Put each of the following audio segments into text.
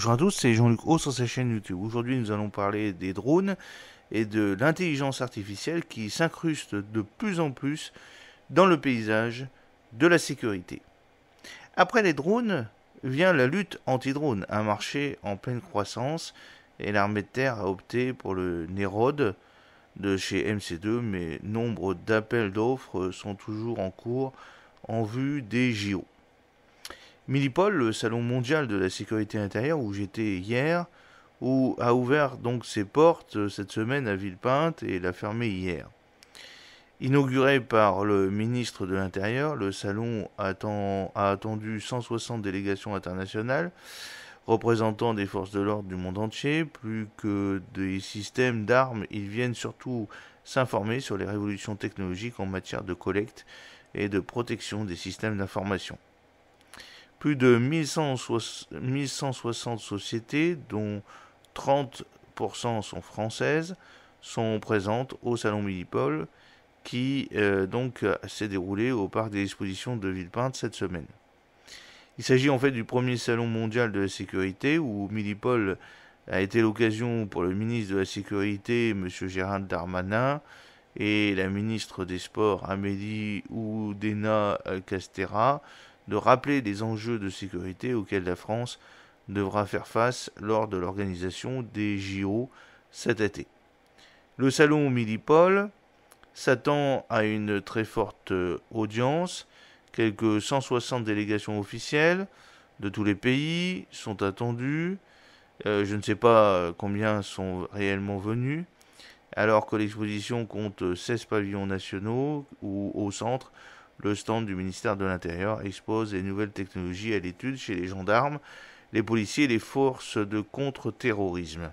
Bonjour à tous, c'est Jean-Luc O sur sa chaîne YouTube. Aujourd'hui, nous allons parler des drones et de l'intelligence artificielle qui s'incruste de plus en plus dans le paysage de la sécurité. Après les drones vient la lutte anti-drone, un marché en pleine croissance et l'armée de terre a opté pour le Nerode de chez MC2, mais nombre d'appels d'offres sont toujours en cours en vue des JO. Milipol, le salon mondial de la sécurité intérieure où j'étais hier, où a ouvert donc ses portes euh, cette semaine à Villepinte et l'a fermé hier. Inauguré par le ministre de l'Intérieur, le salon a attendu 160 délégations internationales représentant des forces de l'ordre du monde entier. Plus que des systèmes d'armes, ils viennent surtout s'informer sur les révolutions technologiques en matière de collecte et de protection des systèmes d'information plus de 1160 sociétés, dont 30% sont françaises, sont présentes au Salon Millipol, qui euh, donc s'est déroulé au Parc des Expositions de Villepinte cette semaine. Il s'agit en fait du premier salon mondial de la sécurité où Millipol a été l'occasion pour le ministre de la Sécurité, M. Gérard Darmanin, et la ministre des Sports, Amélie oudena Castera, de rappeler des enjeux de sécurité auxquels la France devra faire face lors de l'organisation des JO cet été. Le salon Millipol s'attend à une très forte audience. Quelques 160 délégations officielles de tous les pays sont attendues. Euh, je ne sais pas combien sont réellement venus, alors que l'exposition compte 16 pavillons nationaux ou au centre le stand du ministère de l'Intérieur expose les nouvelles technologies à l'étude chez les gendarmes, les policiers et les forces de contre-terrorisme.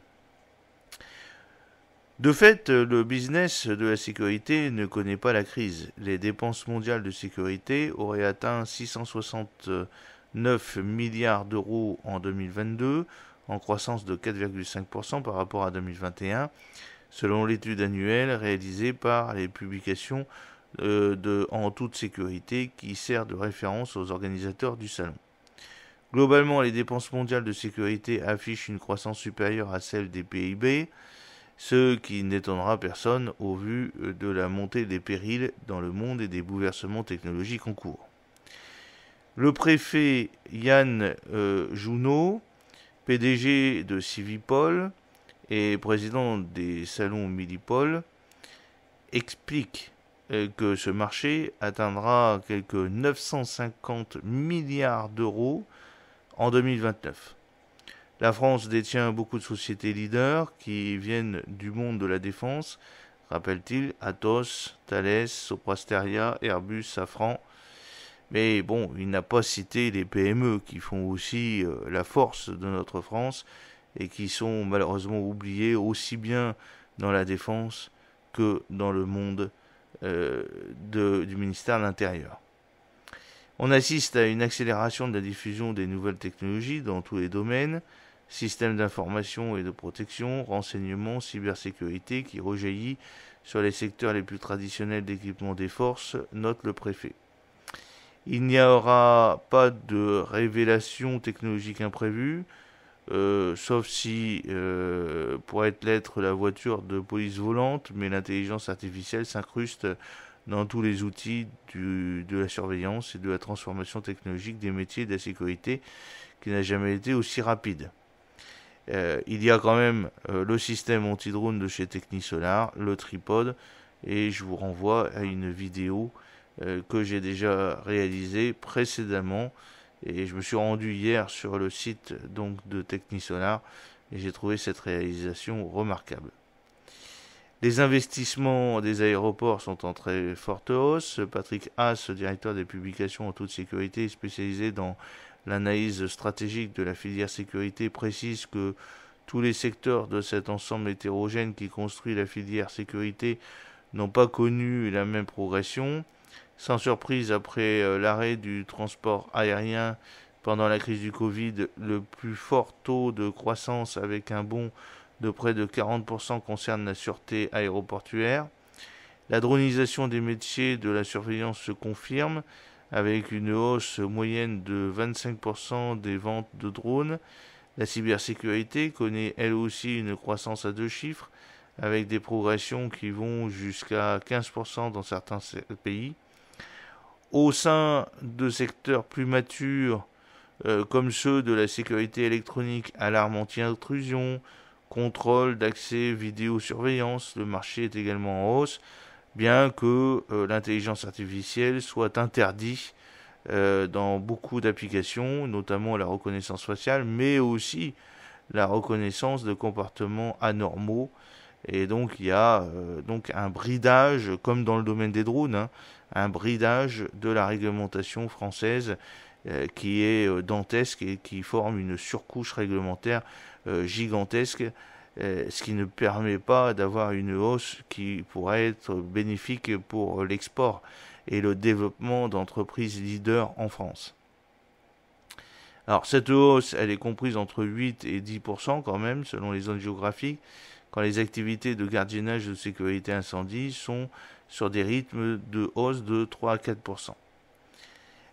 De fait, le business de la sécurité ne connaît pas la crise. Les dépenses mondiales de sécurité auraient atteint 669 milliards d'euros en 2022, en croissance de 4,5% par rapport à 2021, selon l'étude annuelle réalisée par les publications euh, de, en toute sécurité qui sert de référence aux organisateurs du salon. Globalement, les dépenses mondiales de sécurité affichent une croissance supérieure à celle des PIB, ce qui n'étonnera personne au vu euh, de la montée des périls dans le monde et des bouleversements technologiques en cours. Le préfet Yann euh, Jounot PDG de Civipol et président des salons Milipol, explique euh, que ce marché atteindra quelques 950 milliards d'euros en 2029. La France détient beaucoup de sociétés leaders qui viennent du monde de la défense, rappelle-t-il, Atos, Thales, Soprasteria, Airbus, Safran. Mais bon, il n'a pas cité les PME qui font aussi euh, la force de notre France et qui sont malheureusement oubliés aussi bien dans la défense que dans le monde euh, du ministère de l'Intérieur. On assiste à une accélération de la diffusion des nouvelles technologies dans tous les domaines, systèmes d'information et de protection, renseignement, cybersécurité, qui rejaillit sur les secteurs les plus traditionnels d'équipement des forces, note le préfet. Il n'y aura pas de révélation technologique imprévue, euh, sauf si euh, pourrait l'être la voiture de police volante, mais l'intelligence artificielle s'incruste dans tous les outils de la surveillance et de la transformation technologique des métiers de la sécurité qui n'a jamais été aussi rapide. Euh, il y a quand même le système anti-drone de chez Technisolar, le tripode, et je vous renvoie à une vidéo que j'ai déjà réalisée précédemment et je me suis rendu hier sur le site donc de Technisonar et j'ai trouvé cette réalisation remarquable. Les investissements des aéroports sont en très forte hausse. Patrick Haas, directeur des publications en toute sécurité, spécialisé dans l'analyse stratégique de la filière sécurité, précise que tous les secteurs de cet ensemble hétérogène qui construit la filière sécurité n'ont pas connu la même progression. Sans surprise, après euh, l'arrêt du transport aérien pendant la crise du Covid, le plus fort taux de croissance avec un bond de près de 40% concerne la sûreté aéroportuaire. La dronisation des métiers de la surveillance se confirme avec une hausse moyenne de 25% des ventes de drones. La cybersécurité connaît elle aussi une croissance à deux chiffres avec des progressions qui vont jusqu'à 15% dans certains pays au sein de secteurs plus matures euh, comme ceux de la sécurité électronique, alarme anti-intrusion, contrôle d'accès vidéosurveillance, le marché est également en hausse, bien que euh, l'intelligence artificielle soit interdite euh, dans beaucoup d'applications, notamment la reconnaissance faciale, mais aussi la reconnaissance de comportements anormaux et donc il y a euh, donc un bridage, comme dans le domaine des drones, hein, un bridage de la réglementation française euh, qui est euh, dantesque et qui forme une surcouche réglementaire gigantesque, ce qui ne permet pas d'avoir une hausse qui pourrait être bénéfique pour l'export et le développement d'entreprises leaders en France. Alors cette hausse, elle est comprise entre 8 et 10% quand même, selon les zones géographiques quand les activités de gardiennage de sécurité incendie sont sur des rythmes de hausse de 3 à 4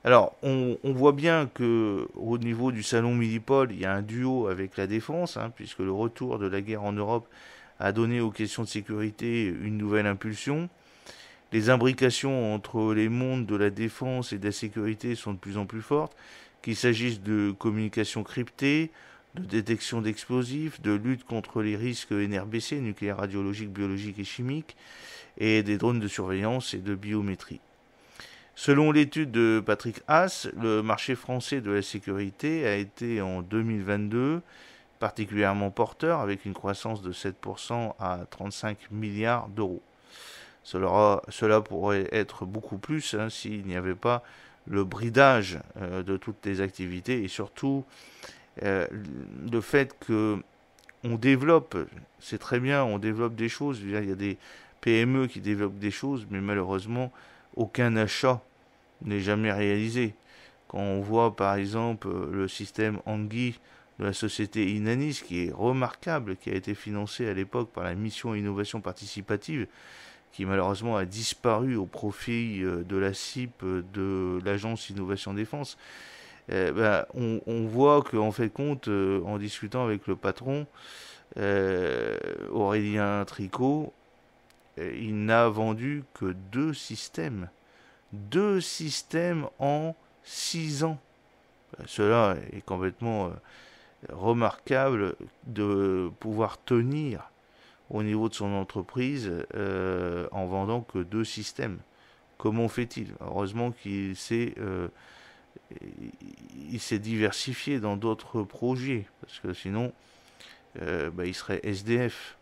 alors, on, voit bien que au niveau du salon Milipol, il y a un duo avec la défense, hein, puisque le retour de la guerre en Europe a donné aux questions de sécurité une nouvelle impulsion. Les imbrications entre les mondes de la défense et de la sécurité sont de plus en plus fortes, qu'il s'agisse de communications cryptées, de détection d'explosifs, de lutte contre les risques NRBC, nucléaires radiologiques, biologiques et chimiques, et des drones de surveillance et de biométrie. Selon l'étude de Patrick Haas, le marché français de la sécurité a été en 2022 particulièrement porteur avec une croissance de 7% à 35 milliards d'euros. Cela, pourrait être beaucoup plus hein, s'il n'y avait pas le bridage euh, de toutes les activités et surtout euh, le fait que on développe, c'est très bien, on développe des choses. Il y a des PME qui développent des choses, mais malheureusement, aucun achat n'est jamais réalisé. Quand on voit par exemple euh, le système angui de la société Inanis, qui est remarquable, qui a été financé à l'époque par la mission Innovation Participative, qui malheureusement a disparu au profit euh, de la CIP de l'Agence Innovation Défense, euh, bah, on, on, voit qu'en fait compte, euh, en discutant avec le patron, euh, Aurélien Tricot, il n'a vendu que deux systèmes. Deux systèmes en six ans. Cela est complètement remarquable de pouvoir tenir au niveau de son entreprise en vendant que deux systèmes. Comment fait-il Heureusement qu'il sait il s'est diversifié dans d'autres projets, parce que sinon, euh, bah, il serait SDF.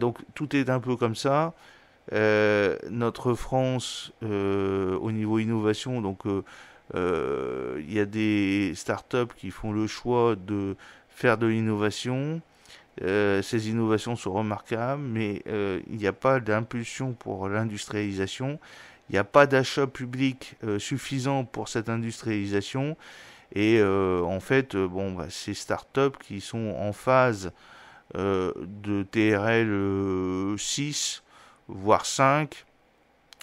donc tout est un peu comme ça. Euh, notre France, euh, au niveau innovation, donc il y a des startups qui font le choix de faire de l'innovation. ces innovations sont remarquables, mais il n'y a pas d'impulsion pour l'industrialisation. Il n'y a pas d'achat public euh, suffisant pour cette industrialisation. Et euh, en fait, euh, bon, bah, ces startups qui sont en phase de TRL 6, voire 5,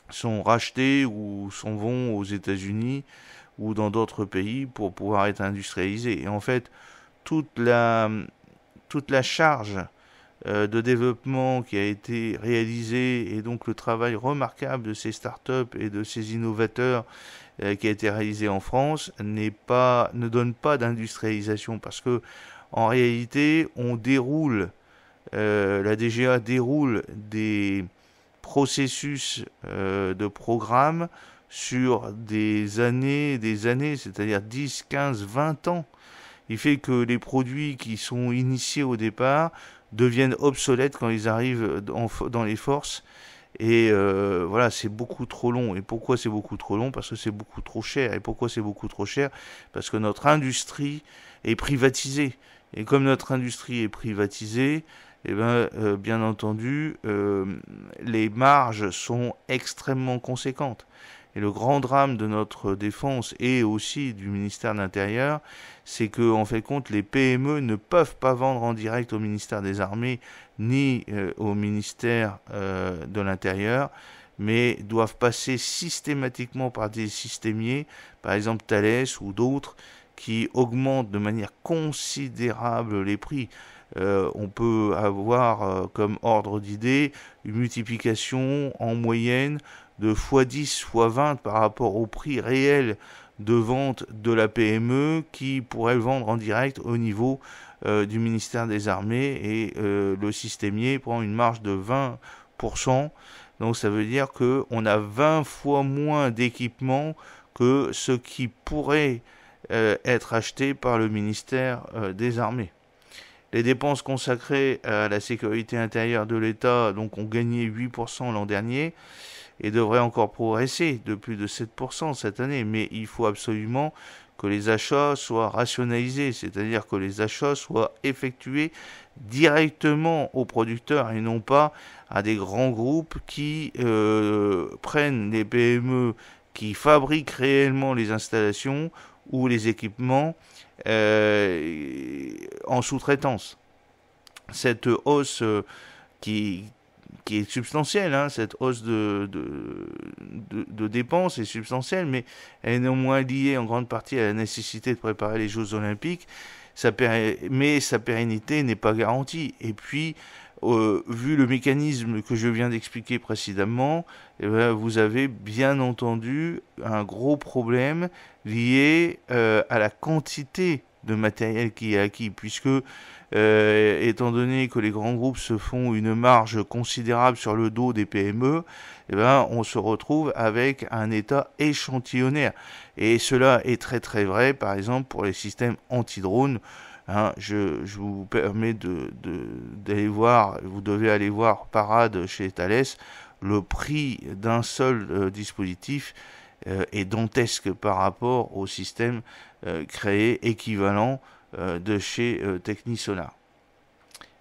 sont rachetés ou s'en vont aux États-Unis ou dans d'autres pays pour pouvoir être industrialisés. Et en fait, toute la, toute la charge euh, de développement qui a été réalisé et donc le travail remarquable de ces startups et de ces innovateurs euh, qui a été réalisé en France n'est pas ne donne pas d'industrialisation parce que en réalité on déroule euh, la DGA déroule des processus de programme sur des années, des années, c'est-à-dire 10, 15, 20 ans. Il fait que les produits qui sont initiés au départ deviennent obsolètes quand ils arrivent dans, les forces. Et euh, voilà, c'est beaucoup trop long. Et pourquoi c'est beaucoup trop long Parce que c'est beaucoup trop cher. Et pourquoi c'est beaucoup trop cher Parce que notre industrie est privatisée. Et comme notre industrie est privatisée, et eh ben, euh, bien entendu, euh, les marges sont extrêmement conséquentes. Et le grand drame de notre défense et aussi du ministère de l'Intérieur, c'est que, fait, compte, les PME ne peuvent pas vendre en direct au ministère des Armées ni euh, au ministère euh, de l'Intérieur, mais doivent passer systématiquement par des systémiers, par exemple Thales ou d'autres, qui augmentent de manière considérable les prix. Euh, on peut avoir comme ordre d'idée une multiplication en moyenne de x10, x20 par rapport au prix réel de vente de la PME qui pourrait vendre en direct au niveau euh, du ministère des Armées et euh, le systémier prend une marge de 20%. Donc ça veut dire qu'on a 20 fois moins d'équipements que ce qui pourrait euh, être acheté par le ministère des Armées. Les dépenses consacrées à la sécurité intérieure de l'État donc ont gagné 8% l'an dernier et devrait encore progresser de plus de 7% cette année. Mais il faut absolument que les achats soient rationalisés, c'est-à-dire que les achats soient effectués directement aux producteurs et non pas à des grands groupes qui euh, prennent des PME qui fabriquent réellement les installations ou les équipements euh, en sous-traitance. Cette hausse euh, qui, qui est substantielle, hein, cette hausse de, de, dépenses est substantielle, mais elle est néanmoins liée en grande partie à la nécessité de préparer les Jeux olympiques, mais sa pérennité n'est pas garantie. Et puis, euh, vu le mécanisme que je viens d'expliquer précédemment, eh ben, vous avez bien entendu un gros problème lié euh, à la quantité de matériel qui est acquis, puisque euh, étant donné que les grands groupes se font une marge considérable sur le dos des PME, eh ben, on se retrouve avec un état échantillonnaire. Et cela est très très vrai, par exemple, pour les systèmes anti-drones. Hein, je, vous permets d'aller de, voir, vous devez aller voir Parade chez Thales, le prix d'un seul euh, dispositif euh, et dantesque par rapport au système euh, créé équivalent euh, de chez Technisolar.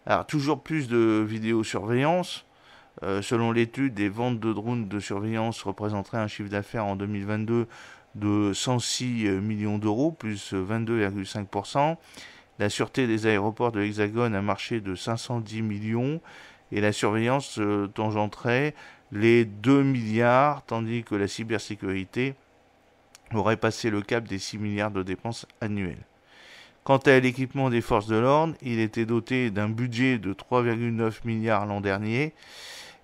Alors toujours plus de vidéosurveillance. selon l'étude, des ventes de drones de surveillance représenteraient un chiffre d'affaires en 2022 de 106 millions d'euros, plus 22,5%. La sûreté des aéroports de l'Hexagone a marché de 510 millions et la surveillance euh, tangenterait les 2 milliards, tandis que la cybersécurité aurait passé le cap des 6 milliards de dépenses annuelles. Quant à l'équipement des forces de l'ordre, il était doté d'un budget de 3,9 milliards l'an dernier,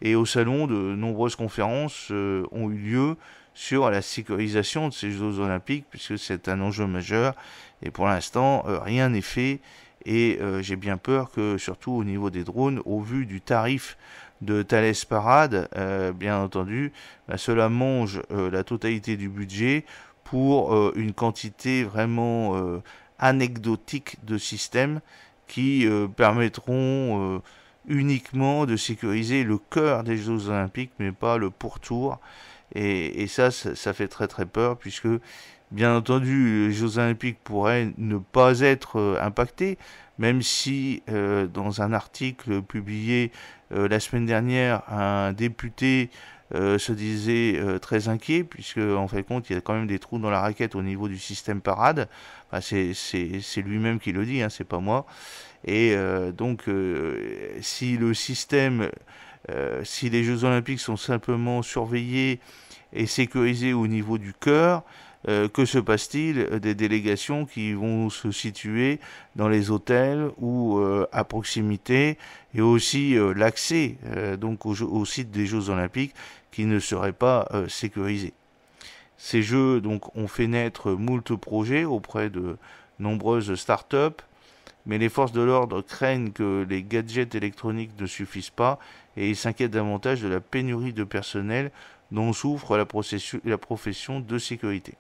et au salon, de nombreuses conférences euh, ont eu lieu sur la sécurisation de ces Jeux olympiques, puisque c'est un enjeu majeur, et pour l'instant, euh, rien n'est fait, et euh, j'ai bien peur que, surtout au niveau des drones, au vu du tarif de Thales Parade, euh, bien entendu, bah, cela mange euh, la totalité du budget pour euh, une quantité vraiment anecdotique de systèmes qui permettront uniquement de sécuriser le cœur des Jeux Olympiques, mais pas le pourtour. Et, ça, ça, fait très très peur puisque Bien entendu, les euh, Jeux olympiques pourraient ne pas être euh, impactés, même si euh, dans un article publié la semaine dernière, un député se disait très inquiet, puisque en fait compte, il y a quand même des trous dans la raquette au niveau du système parade. c'est lui-même qui le dit, hein, c'est pas moi. Et donc, si le système, si les Jeux olympiques sont simplement surveillés et sécurisés au niveau du cœur, euh, que se passe-t-il euh, des délégations qui vont se situer dans les hôtels ou euh, à proximité et aussi l'accès donc au, site des Jeux Olympiques qui ne serait pas sécurisé. Ces jeux donc ont fait naître moult projets auprès de nombreuses start-up, mais les forces de l'ordre craignent que les gadgets électroniques ne suffisent pas et ils s'inquiètent davantage de la pénurie de personnel dont souffre la profession de sécurité.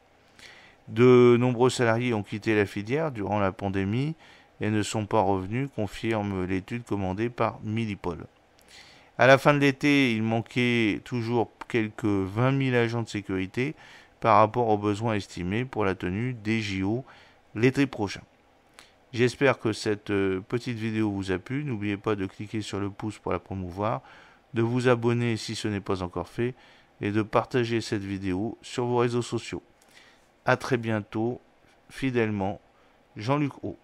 De nombreux salariés ont quitté la filière durant la pandémie et ne sont pas revenus, confirme l'étude commandée par Millipol. À la fin de l'été, il manquait toujours quelques 20 000 agents de sécurité par rapport aux besoins estimés pour la tenue des JO l'été prochain. J'espère que cette euh, petite vidéo vous a plu. N'oubliez pas de cliquer sur le pouce pour la promouvoir, de vous abonner si ce n'est pas encore fait et de partager cette vidéo sur vos réseaux sociaux à très bientôt, fidèlement, Jean-Luc O.